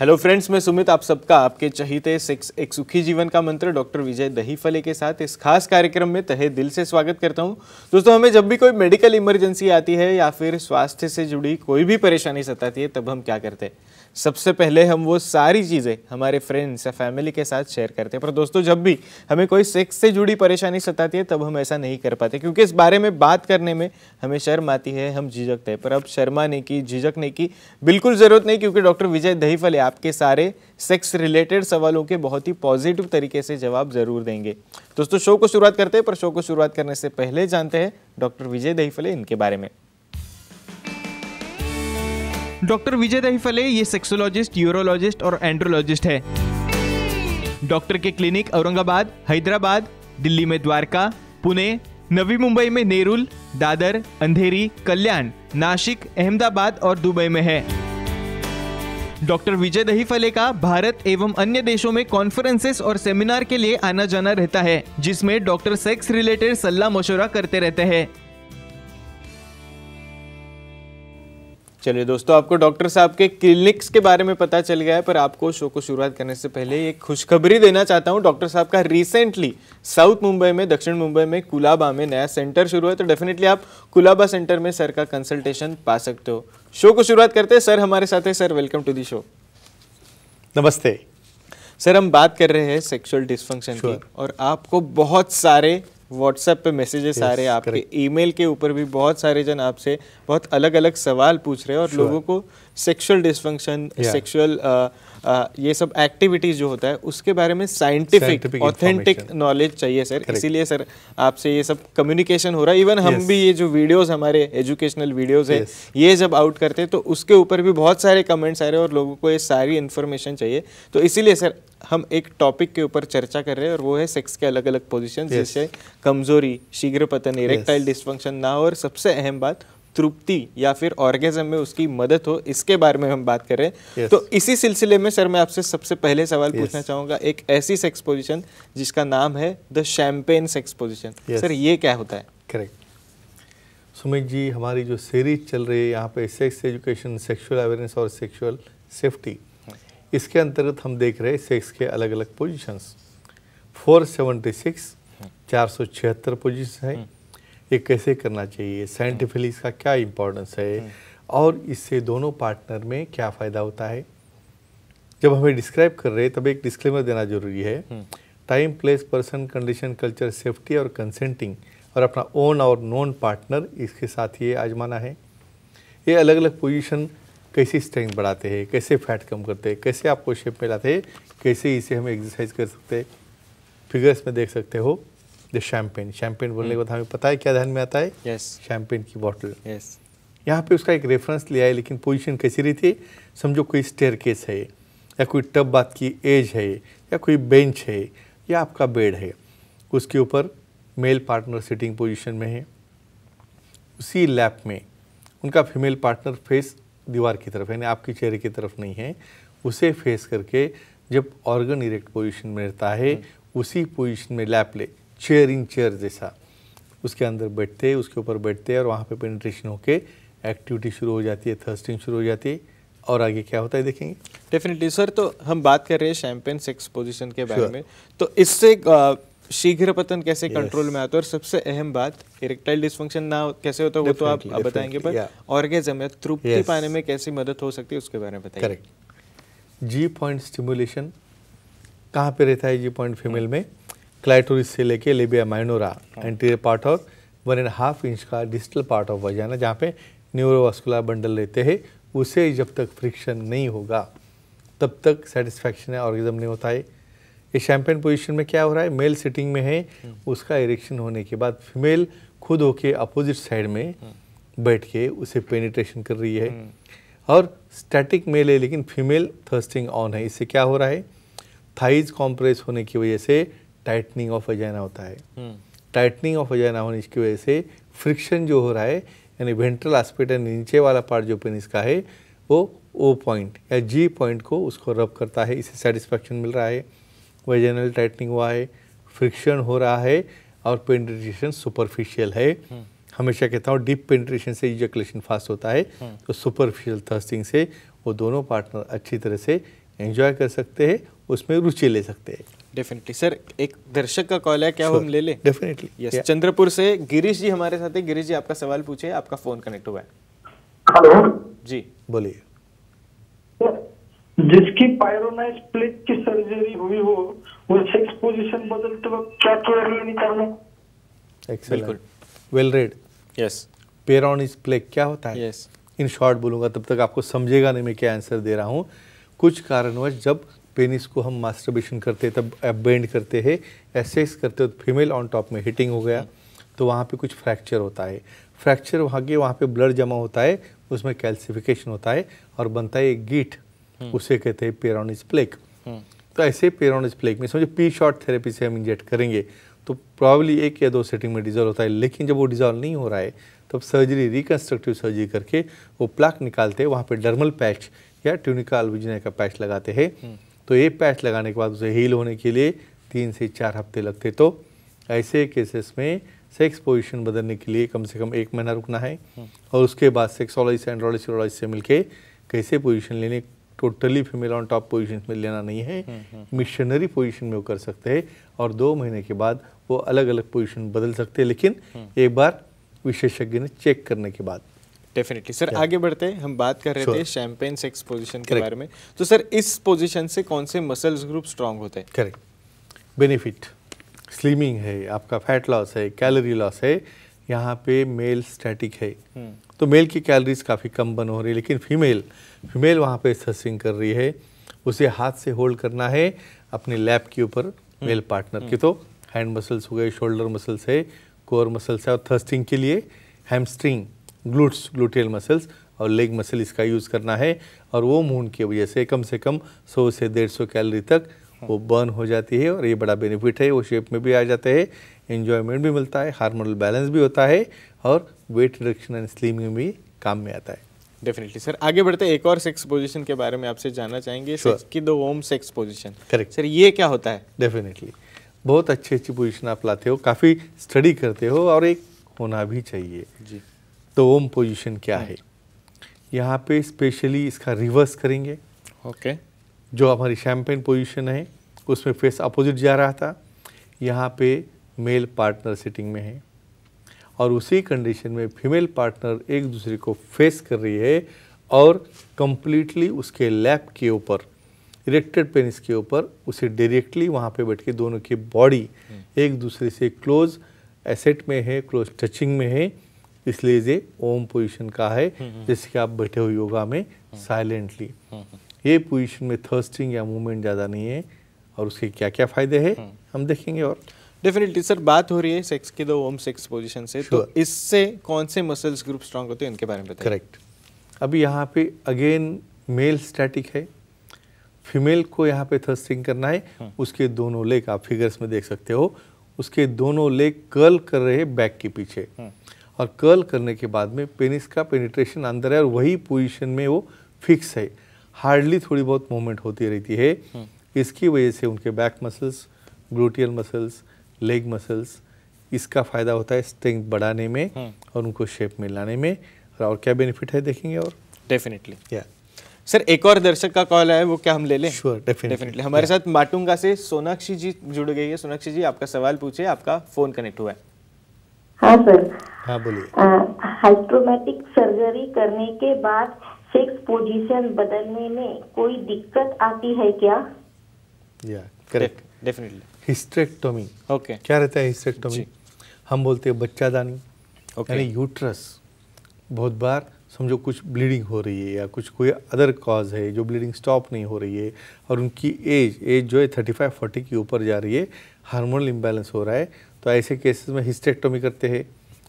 Hello friends मैं सुमित आप सबका आपके चहीते सिक्स एक सुखी जीवन का मंत्र डॉक्टर विजय दहीफले के साथ इस खास कार्यक्रम में तहे दिल से स्वागत करता हूं दोस्तों हमें जब भी कोई मेडिकल इमरजेंसी आती है या फिर स्वास्थ्य से जुड़ी कोई भी परेशानी सताती है तब हम क्या करते हैं सबसे पहले हम वो सारी चीज़ें हमारे फ्रेंड्स या फैमिली के साथ शेयर करते हैं पर दोस्तों जब भी हमें कोई सेक्स से जुड़ी परेशानी सताती है तब हम ऐसा नहीं कर पाते क्योंकि इस बारे में बात करने में हमें शर्म आती है हम झिझकते हैं पर अब शर्माने की झिझकने की बिल्कुल ज़रूरत नहीं क्योंकि डॉक्टर विजय दहीफले आपके सारे सेक्स रिलेटेड सवालों के बहुत ही पॉजिटिव तरीके से जवाब ज़रूर देंगे दोस्तों शो को शुरुआत करते हैं पर शो को शुरुआत करने से पहले जानते हैं डॉक्टर विजय दहीफले इनके बारे में डॉक्टर विजय दही फले ये सेक्सोलॉजिस्ट यूरोलॉजिस्ट और एंड्रोलॉजिस्ट है डॉक्टर के क्लिनिक औरंगाबाद हैदराबाद दिल्ली में द्वारका पुणे नवी मुंबई में नेरुल दादर अंधेरी कल्याण नासिक अहमदाबाद और दुबई में है डॉक्टर विजय दही फले का भारत एवं अन्य देशों में कॉन्फ्रेंसेस और सेमिनार के लिए आना जाना रहता है जिसमें डॉक्टर सेक्स रिलेटेड सलाह मशुरा करते रहते हैं चलिए दोस्तों आपको डॉक्टर साहब के क्लिनिक्स के बारे में पता चल गया है पर आपको शो को शुरुआत करने से पहले एक खुशखबरी देना चाहता हूँ डॉक्टर साहब का रिसेंटली साउथ मुंबई में दक्षिण मुंबई में कुलाबा में नया सेंटर शुरू है तो डेफिनेटली आप कुलाबा सेंटर में सर का कंसल्टेशन पा सकते हो शो को शुरुआत करते हैं सर हमारे साथ है sir welcome to the show नमस्ते सर हम बात कर रहे हैं सेक्सुअल डिस्फंक्शन की और आपको बहुत सारे व्हाट्सएप पे मैसेजेस yes, आ रहे हैं आपके ईमेल के ऊपर भी बहुत सारे जन आपसे बहुत अलग अलग सवाल पूछ रहे हैं और sure. लोगों को सेक्सुअल डिस्फंक्शन सेक्सुअल ये सब एक्टिविटीज़ जो होता है उसके बारे में साइंटिफिक ऑथेंटिक नॉलेज चाहिए सर इसीलिए सर आपसे ये सब कम्युनिकेशन हो रहा है इवन हम yes. भी ये जो वीडियोज़ हमारे एजुकेशनल वीडियोज़ yes. है ये जब आउट करते हैं तो उसके ऊपर भी बहुत सारे कमेंट्स आ रहे हैं और लोगों को ये सारी इन्फॉर्मेशन चाहिए तो इसीलिए सर हम एक टॉपिक के ऊपर चर्चा कर रहे हैं और वो है सेक्स के अलग अलग पोजिशन yes. जैसे कमजोरी शीघ्र पतन इरेक्टाइल डिस्फंक्शन ना हो और सबसे अहम बात तृप्ति या फिर ऑर्गेजम में उसकी मदद हो इसके बारे में हम बात कर रहे हैं yes. तो इसी सिलसिले में सर मैं आपसे सबसे पहले सवाल yes. पूछना चाहूंगा एक ऐसी सेक्स पोजिशन जिसका नाम है the champagne sex position sir ये क्या होता है करेक्ट सुमित जी हमारी जो सीरीज चल रही है यहाँ पे सेक्स एजुकेशन सेक्सुअल अवेयरनेस और सेक्सुअल सेफ्टी इसके अंतर्गत हम देख रहे हैं सेक्स के अलग अलग पोजीशंस 476 छिहत्तर पोजिशन है हम्म। ये कैसे करना चाहिए साइंटिफिकली हम्म। इसका क्या इम्पोर्टेंस है हम्म। और इससे दोनों पार्टनर में क्या फ़ायदा होता है जब हमें डिस्क्राइब कर रहे हैं तब एक डिस्क्लेमर देना जरूरी है time place person condition culture safety और कंसेंटिंग और अपना ओन और नॉन पार्टनर इसके साथ ये आजमाना है ये अलग अलग पोजीशन कैसे स्ट्रेंथ बढ़ाते हैं कैसे फैट कम करते हैं कैसे आपको शेप में लाते हैं कैसे इसे हम एक्सरसाइज कर सकते हैं फिगर्स में देख सकते हो द शैम्पेन शैम्पेन बोलने के बाद हमें पता है क्या ध्यान में आता है यस शैम्पेन की बॉटल यस यहाँ पे उसका एक रेफरेंस लिया है लेकिन पोजीशन कैसी रही थी समझो कोई स्टेयर केस है या कोई टब बात की एज है या कोई बेंच है या आपका बेड है उसके ऊपर मेल पार्टनर सिटिंग पोजीशन में है उसी लैप में उनका फीमेल पार्टनर फेस दीवार की तरफ यानी आपकी चेहरे की तरफ नहीं है उसे फेस करके जब ऑर्गन इरेक्ट पोजीशन में रहता है उसी पोजीशन में लैप ले चेयर इन चेयर जैसा उसके अंदर बैठते उसके ऊपर बैठते और वहाँ पे पेनिट्रेशन होके एक्टिविटी शुरू हो जाती है थर्स्टिंग शुरू हो जाती है और आगे क्या होता है देखेंगे डेफिनेटली सर तो हम बात कर रहे हैं शैम्पेन सेक्स पोजिशन के बारे sure. में तो इससे uh, शीघ्र पतन कैसे कंट्रोल में आता है और सबसे अहम बात इरेक्टाइल डिस्फंक्शन ना कैसे होता है वो तो आप बताएंगे पर ऑर्गेजम या तृप्ति yes. पाने में कैसी मदद हो सकती है उसके बारे में बताइए करेक्ट जी पॉइंट स्टिमुलेशन कहाँ पे रहता है जी पॉइंट फीमेल में क्लाइटोरिस से लेके लेबिया माइनोरा एंटीरियर पार्ट और वन एंड हाफ इंच का डिजिटल पार्ट ऑफ वजाना जहाँ पे न्यूरोवास्कुलर बंडल रहते हैं उसे जब तक फ्रिक्शन नहीं होगा तब तक सेटिस्फैक्शन या ऑर्गेजम नहीं होता है ये शैम्पेन पोजीशन में क्या हो रहा है मेल सिटिंग में है उसका इरेक्शन होने के बाद फीमेल खुद होके अपोजिट साइड में बैठ के उसे पेनिट्रेशन कर रही है और स्टैटिक मेल है लेकिन फीमेल थर्स्टिंग ऑन है इससे क्या हो रहा है थाइज कॉम्प्रेस होने की वजह से टाइटनिंग ऑफ अजैना होता है टाइटनिंग ऑफ अजैना होने की वजह से फ्रिक्शन जो हो रहा है यानी वेंट्रल एस्पेक्ट यानी नीचे वाला पार्ट जो पेनिस का है वो ओ पॉइंट या जी पॉइंट को उसको रब करता है इससे सेटिस्फैक्शन मिल रहा है वेजनल टाइटनिंग हुआ है फ्रिक्शन हो रहा है और पेंट्रेशन सुपरफिशियल है हम्म। हमेशा कहता हूँ डीप पेंट्रेशन से इजेकुलेशन फास्ट होता है हम्म। तो सुपरफिशियल थर्स्टिंग से वो दोनों पार्टनर अच्छी तरह से एंजॉय कर सकते हैं उसमें रुचि ले सकते हैं डेफिनेटली सर एक दर्शक का कॉल है क्या sure. हम ले लें डेफिनेटली यस चंद्रपुर से गिरीश जी हमारे साथ है गिरीश जी आपका सवाल पूछे आपका फोन कनेक्ट हुआ है हेलो जी बोलिए जिसकी पायरोनाइज प्लेट की सर्जरी हुई हो वो सेक्स पोजीशन बदलते वक्त क्या लेनी चाहिए excellent well read yes Peyronie's plaque क्या होता है यस इन शॉर्ट बोलूंगा तब तक आपको समझेगा नहीं मैं क्या आंसर दे रहा हूँ कुछ कारणवश जब पेनिस को हम मास्टरबेशन करते तब बेंड करते हैं या करते हो तो फीमेल ऑन टॉप में हिटिंग हो गया तो वहाँ पे कुछ फ्रैक्चर होता है फ्रैक्चर वहाँ के वहाँ पे ब्लड जमा होता है उसमें कैल्सिफिकेशन होता है और बनता है एक गीठ हम्म। उसे कहते हैं पेरोनिस प्लेक हम्म। तो ऐसे पेरोनिस प्लेक में समझो पी शॉर्ट थेरेपी से हम इंजेक्ट करेंगे तो प्रॉबली एक या दो सेटिंग में डिजॉल्व होता है लेकिन जब वो डिजॉल्व नहीं हो रहा है तब सर्जरी रिकन्स्ट्रक्टिव सर्जरी करके वो प्लाक निकालते हैं वहाँ पर डर्मल पैच या ट्यूनिका अल्बिजिना का पैच लगाते हैं हम्म। तो ये पैच लगाने के बाद उसे हील होने के लिए तीन से चार हफ्ते लगते तो ऐसे केसेस में सेक्स पोजिशन बदलने के लिए कम से कम एक महीना रुकना है और उसके बाद सेक्सोलॉजिस्ट एंड्रोलॉजिस्ट से मिलके कैसे पोजिशन लेने totally female on top position में लेना नहीं है मिशनरी हम्म, पोजीशन हम्म। में वो कर सकते हैं और दो महीने के बाद वो अलग अलग पोजीशन बदल सकते हैं लेकिन हम्म। एक बार विशेषज्ञ ने चेक करने के बाद डेफिनेटली सर आगे बढ़ते हैं हम बात कर रहे थे शैम्पेन सेक्स पोजिशन के बारे में तो सर इस पोजिशन से कौन से मसल्स ग्रुप स्ट्रांग होते हैं करेक्ट बेनिफिट स्लिमिंग है आपका फैट लॉस है कैलोरी लॉस है यहाँ पे मेल स्टैटिक है तो मेल की कैलरीज काफ़ी कम बन हो रही है लेकिन फीमेल फीमेल वहाँ पे सर्सिंग कर रही है उसे हाथ से होल्ड करना है अपने लैप के ऊपर मेल पार्टनर की तो हैंड मसल्स हो गए शोल्डर मसल्स है कोर मसल्स है और थर्स्टिंग के लिए हैमस्ट्रिंग ग्लूट्स ग्लूटेल मसल्स और लेग मसल इसका यूज़ करना है और वो मून की वजह से कम से कम 100 से 150 कैलोरी तक वो बर्न हो जाती है और ये बड़ा बेनिफिट है वो शेप में भी आ जाते हैं इन्जॉयमेंट भी मिलता है हार्मोनल बैलेंस भी होता है और वेट रिडक्शन एंड स्लिमिंग भी काम में आता है डेफिनेटली सर आगे बढ़ते एक और सेक्स पोजीशन के बारे में आपसे जानना चाहेंगे कि की दो ओम सेक्स पोजीशन करेक्ट सर ये क्या होता है डेफिनेटली बहुत अच्छी अच्छी पोजीशन आप लाते हो काफ़ी स्टडी करते हो और एक होना भी चाहिए जी तो ओम पोजीशन क्या हम्म। है यहाँ पे स्पेशली इसका रिवर्स करेंगे ओके जो हमारी शैम्पेन पोजीशन है उसमें फेस अपोजिट जा रहा था यहाँ पे मेल पार्टनर सिटिंग में है और उसी कंडीशन में फीमेल पार्टनर एक दूसरे को फेस कर रही है और कंप्लीटली उसके लैप के ऊपर इरेक्टेड पेनिस के ऊपर उसे डायरेक्टली वहाँ पे बैठ के दोनों की बॉडी हम्म। एक दूसरे से क्लोज एसेट में है क्लोज टचिंग में है इसलिए ये ओम पोजीशन का है हम्म, हम्म। जैसे कि आप बैठे हो योगा में साइलेंटली ये पोजीशन में थर्स्टिंग या मूवमेंट ज़्यादा नहीं है और उसके क्या क्या फ़ायदे हैं हम देखेंगे और डेफिनेटली सर बात हो रही है सेक्स के दो ओम सेक्स पोजिशन से तो sure. तो इससे कौन से मसल्स ग्रुप स्ट्रांग होते हैं उनके बारे में बताइए करेक्ट अभी यहाँ पे अगेन मेल स्टैटिक है फीमेल को यहाँ पे थर्स्टिंग करना है हुँ. हम्म। उसके दोनों लेग आप फिगर्स में देख सकते हो उसके दोनों लेग कर्ल कर रहे हैं बैक के पीछे हुँ. हम्म। और कर्ल करने के बाद में पेनिस का पेनिट्रेशन अंदर है और वही पोजिशन में वो फिक्स है हार्डली थोड़ी बहुत मूवमेंट होती रहती है हम्म। इसकी वजह से उनके back muscles gluteal muscles leg muscles इसका फ़ायदा होता है स्ट्रेंथ बढ़ाने में हम्म। और उनको शेप में लाने में और क्या बेनिफिट है देखेंगे और डेफिनेटली या सर एक और दर्शक का कॉल है वो क्या हम ले लें श्योर डेफिनेटली हमारे साथ माटुंगा से सोनाक्षी जी जुड़ गई है सोनाक्षी जी आपका सवाल पूछे आपका फोन कनेक्ट हुआ है हाँ सर हाँ बोलिए हाइट्रोमेटिक सर्जरी करने के बाद सेक्स पोजीशन बदलने में कोई दिक्कत आती है क्या करेक्ट डेफिनेटली हिस्ट्रेक्टोमी ओके क्या रहता है हिस्ट्रेक्टोमी हम बोलते हैं बच्चादानी okay. यानी यूट्रस बहुत बार समझो कुछ ब्लीडिंग हो रही है या कुछ कोई अदर कॉज है जो ब्लीडिंग स्टॉप नहीं हो रही है और उनकी एज एज जो है थर्टी फाइव फोर्टी के ऊपर जा रही है हार्मोनल इम्बैलेंस हो रहा है तो ऐसे केसेस में हिस्टेक्टोमी करते हैं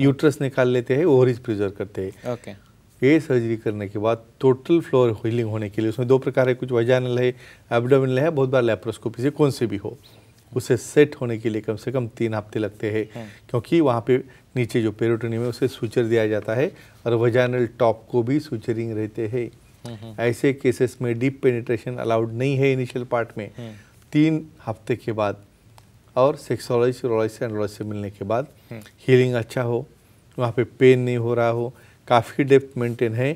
यूट्रस निकाल लेते हैं ओवरिज प्रिजर्व करते हैं okay. ये सर्जरी करने के बाद टोटल फ्लोर हीलिंग होने के लिए उसमें दो प्रकार है कुछ वजानल है एबडोमिनल है बहुत बार लेप्रोस्कोपी से कौन से भी हो उसे सेट होने के लिए कम से कम तीन हफ्ते लगते हैं हम्म। क्योंकि वहाँ पे नीचे जो पेरोटोनियम है उसे सूचर दिया जाता है और वजानल टॉप को भी सूचरिंग रहते हैं हम्म। ऐसे केसेस में डीप पेनिट्रेशन अलाउड नहीं है इनिशियल पार्ट में हम्म। तीन हफ्ते के बाद और सेक्सोलॉजी से मिलने के बाद हीलिंग अच्छा हो वहाँ पे पेन नहीं हो रहा हो काफ़ी डेप्थ मेंटेन है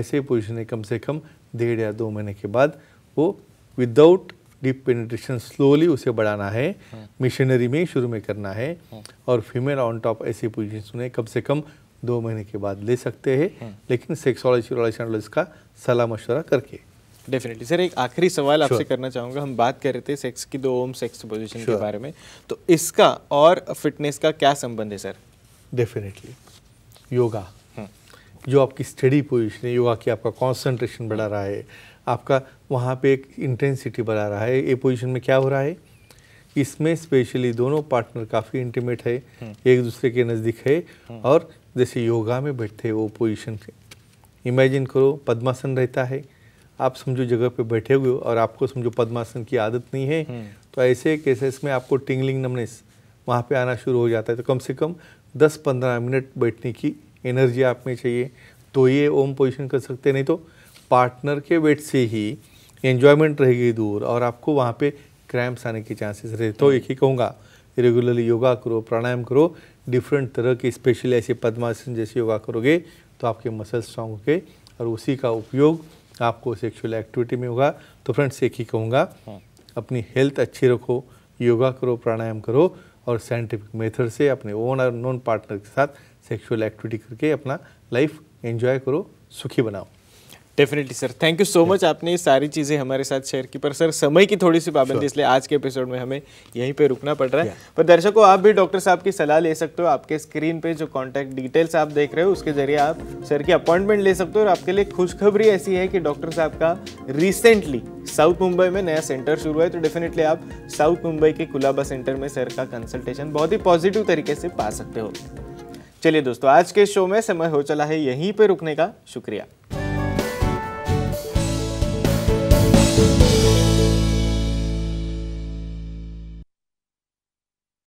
ऐसे पोजिशन कम से कम डेढ़ या दो महीने के बाद वो विदाउट डीप पेनिट्रेशन स्लोली उसे बढ़ाना है मिशनरी हम्म। में शुरू में करना है हम्म। और फीमेल ऑन टॉप ऐसी पोजिशन उन्हें कम से कम दो महीने के बाद ले सकते हैं हम्म। लेकिन सेक्सोलॉजी का सलाह मशवरा करके डेफिनेटली सर एक आखिरी सवाल sure. आपसे करना चाहूँगा हम बात कर रहे थे सेक्स की दो ओम सेक्स पोजिशन sure. के बारे में तो इसका और फिटनेस का क्या संबंध है सर डेफिनेटली योगा जो आपकी स्टडी पोजिशन है योगा की आपका कॉन्सेंट्रेशन बढ़ा रहा है आपका वहाँ पे एक इंटेंसिटी बढ़ा रहा है ये पोजिशन में क्या हो रहा है इसमें स्पेशली दोनों पार्टनर काफ़ी इंटीमेट है हम्म। एक दूसरे के नज़दीक है हम्म। और जैसे योगा में बैठते वो पोजिशन इमेजिन करो पद्मासन रहता है आप समझो जगह पे बैठे हुए हो और आपको समझो पद्मासन की आदत नहीं है हम्म। तो ऐसे केसेस में आपको टिंगलिंग नमनेस वहाँ पे आना शुरू हो जाता है तो कम से कम 10-15 मिनट बैठने की एनर्जी आप में चाहिए तो ये ओम पोजिशन कर सकते नहीं तो पार्टनर के वेट से ही एन्जॉयमेंट रहेगी दूर और आपको वहाँ पे क्रैम्प्स आने के चांसेस रहे तो हम्म। एक ही कहूँगा रेगुलरली योगा करो प्राणायाम करो डिफरेंट तरह के स्पेशली ऐसे पद्मासन जैसे योगा करोगे तो आपके मसल स्ट्रांग होंगे और उसी का उपयोग आपको सेक्सुअल एक्टिविटी में होगा तो फ्रेंड्स एक ही कहूँगा हाँ। अपनी हेल्थ अच्छी रखो योगा करो प्राणायाम करो और साइंटिफिक मेथड से अपने ओन और नॉन पार्टनर के साथ सेक्सुअल एक्टिविटी करके अपना लाइफ एंजॉय करो सुखी बनाओ definitely sir thank you so much आपने ये सारी चीज़ें हमारे साथ शेयर की पर सर समय की थोड़ी सी पाबंदी इसलिए आज के एपिसोड में हमें यहीं पे रुकना पड़ रहा है पर दर्शकों आप भी डॉक्टर साहब की सलाह ले सकते हो आपके स्क्रीन पे जो कॉन्टैक्ट डिटेल्स आप देख रहे हो उसके जरिए आप सर की अपॉइंटमेंट ले सकते हो और आपके लिए खुशखबरी ऐसी है कि डॉक्टर साहब का रिसेंटली साउथ मुंबई में नया सेंटर शुरू है तो डेफिनेटली आप साउथ मुंबई के कुलाबा सेंटर में सर का कंसल्टेशन बहुत ही पॉजिटिव तरीके से पा सकते हो चलिए दोस्तों आज के शो में समय हो चला है यहीं पर रुकने का शुक्रिया